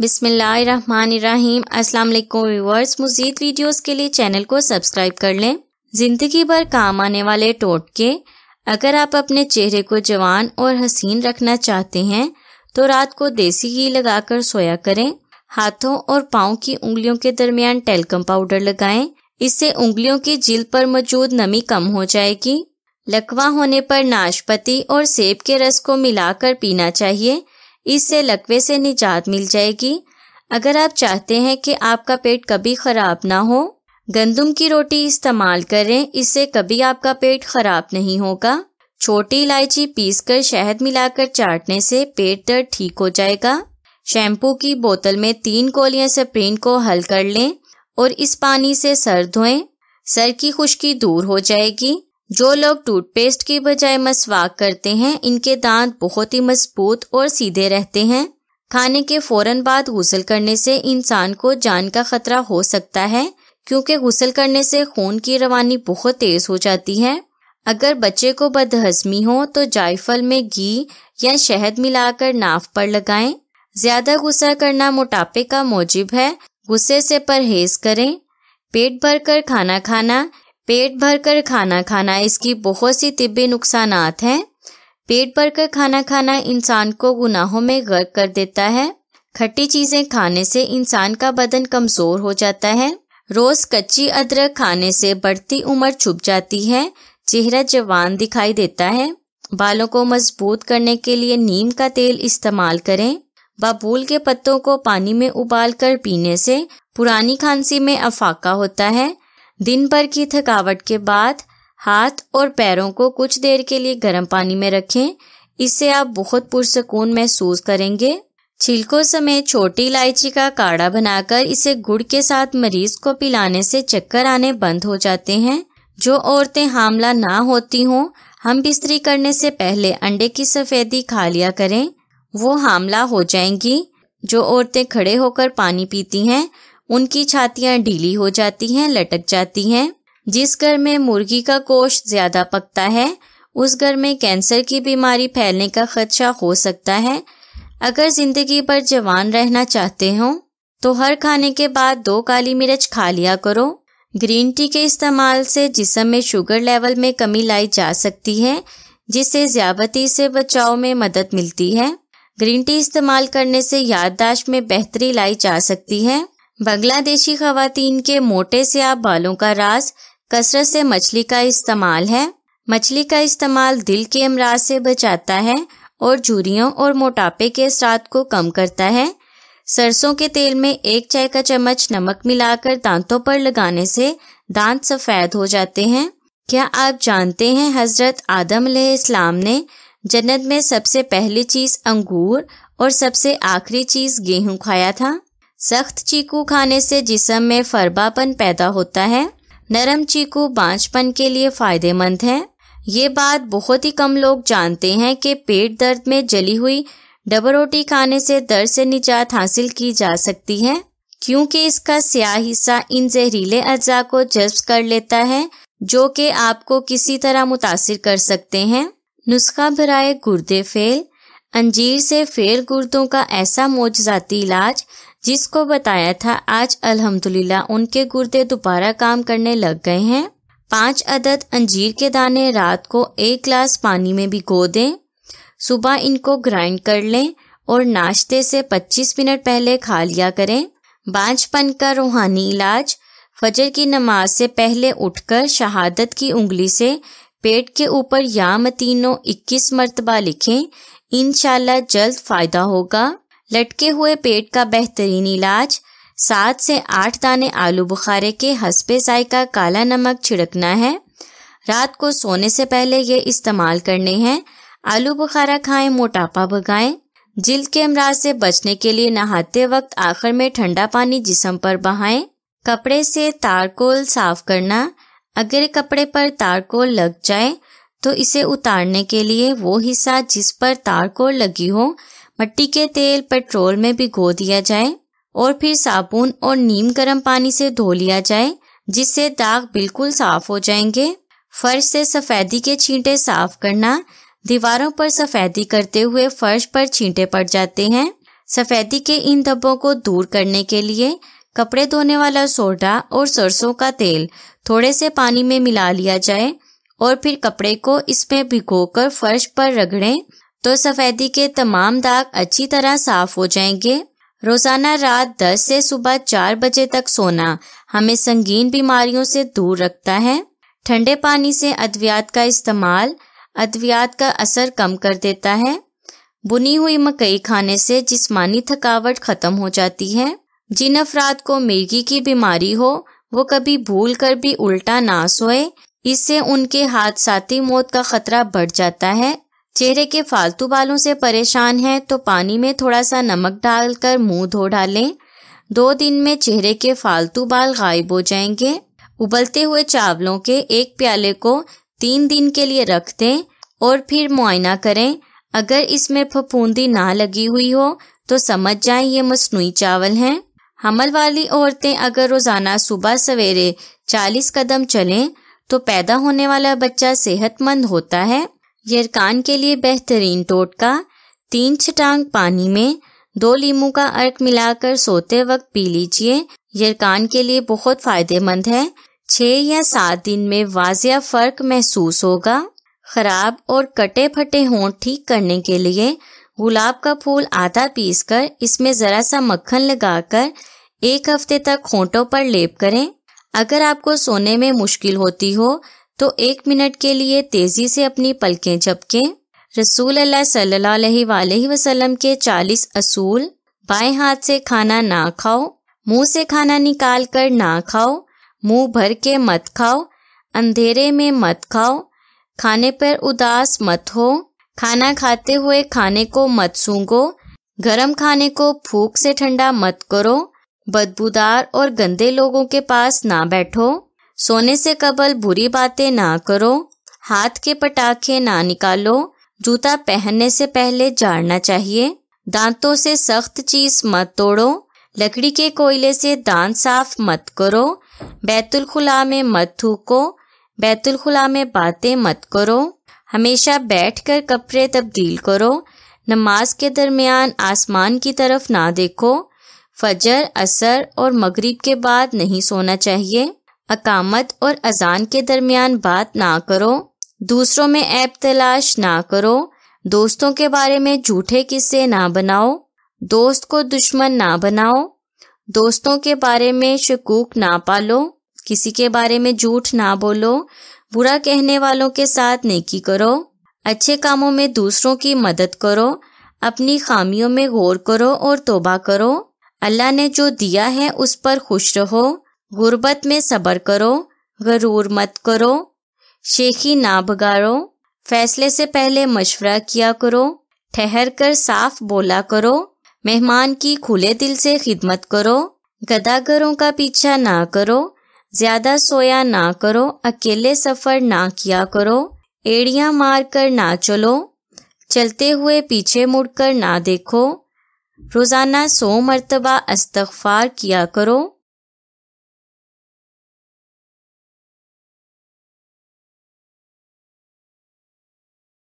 बिस्मिल्लाहिर्रहमानिर्रहीम अस्सलाम वालेकुम व्यूअर्स मजीद वीडियोस के लिए चैनल को सब्सक्राइब कर लें जिंदगी भर काम आने वाले टोटके अगर आप अपने चेहरे को जवान और हसीन रखना चाहते हैं तो रात को देसी घी लगाकर सोया करें हाथों और पाओ की उंगलियों के दरमियान टेलकम पाउडर लगाएं इससे उंगलियों की जिल पर मौजूद नमी कम हो जाएगी लकवा होने पर नाशपति और सेब के रस को मिलाकर पीना चाहिए इससे लकवे से निजात मिल जाएगी अगर आप चाहते हैं कि आपका पेट कभी खराब ना हो गंदम की रोटी इस्तेमाल करें इससे कभी आपका पेट खराब नहीं होगा छोटी इलायची पीसकर शहद मिलाकर चाटने से पेट दर्द ठीक हो जाएगा शैम्पू की बोतल में तीन गोलियां स्प्रीन को हल कर लें और इस पानी से सर धोएं सर की खुश्की दूर हो जाएगी जो लोग टूथपेस्ट की बजाय मसवाक करते हैं इनके दांत बहुत ही मजबूत और सीधे रहते हैं खाने के फौरन बाद गुसल करने से इंसान को जान का खतरा हो सकता है क्योंकि गुसल करने से खून की रवानी बहुत तेज हो जाती है अगर बच्चे को बदहजमी हो तो जायफल में घी या शहद मिलाकर नाफ पर लगाएं। ज्यादा गुस्सा करना मोटापे का मौजिब है गुस्से से परहेज करें पेट भरकर खाना खाना पेट भरकर खाना खाना इसकी बहुत सी तिब्बी नुकसान हैं पेट भरकर खाना खाना इंसान को गुनाहों में गर्क कर देता है खट्टी चीजें खाने से इंसान का बदन कमजोर हो जाता है रोज कच्ची अदरक खाने से बढ़ती उम्र छुप जाती है चेहरा जवान दिखाई देता है बालों को मजबूत करने के लिए नीम का तेल इस्तेमाल करें बबूल के पत्तों को पानी में उबाल कर पीने से पुरानी खांसी में अफाका होता है दिन भर की थकावट के बाद हाथ और पैरों को कुछ देर के लिए गर्म पानी में रखें इससे आप बहुत पुरसकून महसूस करेंगे छिलकों समेत छोटी इलायची का काढ़ा बनाकर इसे गुड़ के साथ मरीज को पिलाने से चक्कर आने बंद हो जाते हैं जो औरतें हामला ना होती हों हम बिस्तरी करने से पहले अंडे की सफेदी खा लिया करें वो हामला हो जाएंगी जो औरतें खड़े होकर पानी पीती हैं उनकी छातियां ढीली हो जाती हैं लटक जाती हैं जिस घर में मुर्गी का गोश्त ज्यादा पकता है उस घर में कैंसर की बीमारी फैलने का खदशा हो सकता है अगर जिंदगी भर जवान रहना चाहते हो तो हर खाने के बाद दो काली मिर्च खा लिया करो ग्रीन टी के इस्तेमाल से जिसम में शुगर लेवल में कमी लाई जा सकती है जिससे ज्यादती से बचाव में मदद मिलती है ग्रीन टी इस्तेमाल करने से याददाश्त में बेहतरी लाई जा सकती है बांग्लादेशी खातन के मोटे से आप बालों का राज कसरत से मछली का इस्तेमाल है मछली का इस्तेमाल दिल के अमराज से बचाता है और झुरियों और मोटापे के असरात को कम करता है सरसों के तेल में एक चाय का चम्मच नमक मिलाकर दांतों पर लगाने से दांत सफ़ेद हो जाते हैं क्या आप जानते हैं हजरत आदम इस्लाम ने जन्नत में सबसे पहली चीज़ अंगूर और सबसे आखिरी चीज़ गेहूं खाया था सख्त चीकू खाने से जिसम में फरबापन पैदा होता है नरम चीकू बांझपन के लिए फायदेमंद है ये बात बहुत ही कम लोग जानते हैं कि पेट दर्द में जली हुई डबल रोटी खाने से दर्द से निजात हासिल की जा सकती है क्योंकि इसका स्याह हिस्सा इन जहरीले अज्जा को जज्ब कर लेता है जो कि आपको किसी तरह मुतासर कर सकते हैं नुस्खा भराए गुर्दे फेल अंजीर से फेल गुर्दों का ऐसा मोजाती इलाज जिसको बताया था आज अल्हम्दुलिल्लाह उनके गुर्दे दोबारा काम करने लग गए हैं पांच अदद अंजीर के दाने रात को एक ग्लास पानी में भिगो दें सुबह इनको ग्राइंड कर लें और नाश्ते से 25 मिनट पहले खा लिया करें बांझपन का रूहानी इलाज फजर की नमाज से पहले उठकर शहादत की उंगली से पेट के ऊपर या मतीनों इक्कीस मरतबा लिखें इनशाला जल्द फायदा होगा लटके हुए पेट का बेहतरीन इलाज सात से आठ दाने आलू बुखारे के हसबे जायका काला नमक छिड़कना है रात को सोने से पहले ये इस्तेमाल करने हैं आलू बुखारा खाएं मोटापा भगाएं जिल्द के अमराज से बचने के लिए नहाते वक्त आखिर में ठंडा पानी जिसम पर बहाएं कपड़े से तारकोल साफ करना अगर कपड़े पर तारकोल लग जाए तो इसे उतारने के लिए वो हिस्सा जिस पर तारकोल लगी हो मिट्टी के तेल पेट्रोल में भिगो दिया जाए और फिर साबुन और नीम गर्म पानी से धो लिया जाए जिससे दाग बिल्कुल साफ हो जाएंगे फर्श से सफेदी के छींटे साफ करना दीवारों पर सफेदी करते हुए फर्श पर छींटे पड़ जाते हैं सफेदी के इन धब्बों को दूर करने के लिए कपड़े धोने वाला सोडा और सरसों का तेल थोड़े से पानी में मिला लिया जाए और फिर कपड़े को इसमें भिगोकर फर्श पर रगड़ें तो सफ़ेदी के तमाम दाग अच्छी तरह साफ हो जाएंगे रोज़ाना रात 10 से सुबह 4 बजे तक सोना हमें संगीन बीमारियों से दूर रखता है ठंडे पानी से अद्वियात का इस्तेमाल अद्वियात का असर कम कर देता है बुनी हुई मकई खाने से जिस्मानी थकावट ख़त्म हो जाती है जिन अफराद को मिर्गी की बीमारी हो वो कभी भूल कर भी उल्टा ना सोए इससे उनके हादसाती मौत का खतरा बढ़ जाता है चेहरे के फालतू बालों से परेशान है तो पानी में थोड़ा सा नमक डालकर मुंह धो डालें दो दिन में चेहरे के फालतू बाल गायब हो जाएंगे उबलते हुए चावलों के एक प्याले को तीन दिन के लिए रख दें और फिर मुआयना करें अगर इसमें फफूंदी ना लगी हुई हो तो समझ जाएं ये मसनू चावल हैं हमल वाली औरतें अगर रोज़ाना सुबह सवेरे 40 कदम चलें तो पैदा होने वाला बच्चा सेहतमंद होता है यरकान के लिए बेहतरीन टोटका तीन छटांग पानी में दो लीमू का अर्क मिलाकर सोते वक्त पी लीजिए यरकान के लिए बहुत फायदेमंद है छः या सात दिन में वाजिया फर्क महसूस होगा खराब और कटे फटे होंठ ठीक करने के लिए गुलाब का फूल आधा पीस कर इसमें जरा सा मक्खन लगाकर एक हफ्ते तक होंठों पर लेप करें अगर आपको सोने में मुश्किल होती हो तो एक मिनट के लिए तेजी से अपनी पलकें झपकें रसूल अल्लाह वसल्लम के 40 असूल बाएं हाथ से खाना ना खाओ मुंह से खाना निकाल कर ना खाओ मुंह भर के मत खाओ अंधेरे में मत खाओ खाने पर उदास मत हो खाना खाते हुए खाने को मत सूंघो गरम खाने को फूक से ठंडा मत करो बदबूदार और गंदे लोगों के पास ना बैठो सोने से कबल बुरी बातें ना करो हाथ के पटाखे ना निकालो जूता पहनने से पहले झाड़ना चाहिए दांतों से सख्त चीज मत तोड़ो लकड़ी के कोयले से दांत साफ मत करो बैतुल खुला में मत थूको बैतुल खुला में बातें मत करो हमेशा बैठकर कपड़े तब्दील करो नमाज के दरमियान आसमान की तरफ ना देखो फजर असर और मगरिब के बाद नहीं सोना चाहिए अकामत और अजान के दरमियान बात ना करो दूसरों में ऐप तलाश ना करो दोस्तों के बारे में झूठे किस्से ना बनाओ दोस्त को दुश्मन ना बनाओ दोस्तों के बारे में शकूक ना पालो किसी के बारे में झूठ ना बोलो बुरा कहने वालों के साथ नेकी करो अच्छे कामों में दूसरों की मदद करो अपनी खामियों में गौर करो और तोबा करो अल्लाह ने जो दिया है उस पर खुश रहो गुर्बत में सबर करो गरूर मत करो शेखी ना भगाड़ो फैसले से पहले मशवरा किया करो ठहर कर साफ बोला करो मेहमान की खुले दिल से खिदमत करो गदागरों का पीछा ना करो ज्यादा सोया ना करो अकेले सफर ना किया करो एड़िया मार कर ना चलो चलते हुए पीछे मुड़कर ना देखो रोजाना सौ मरतबा अस्तफार किया करो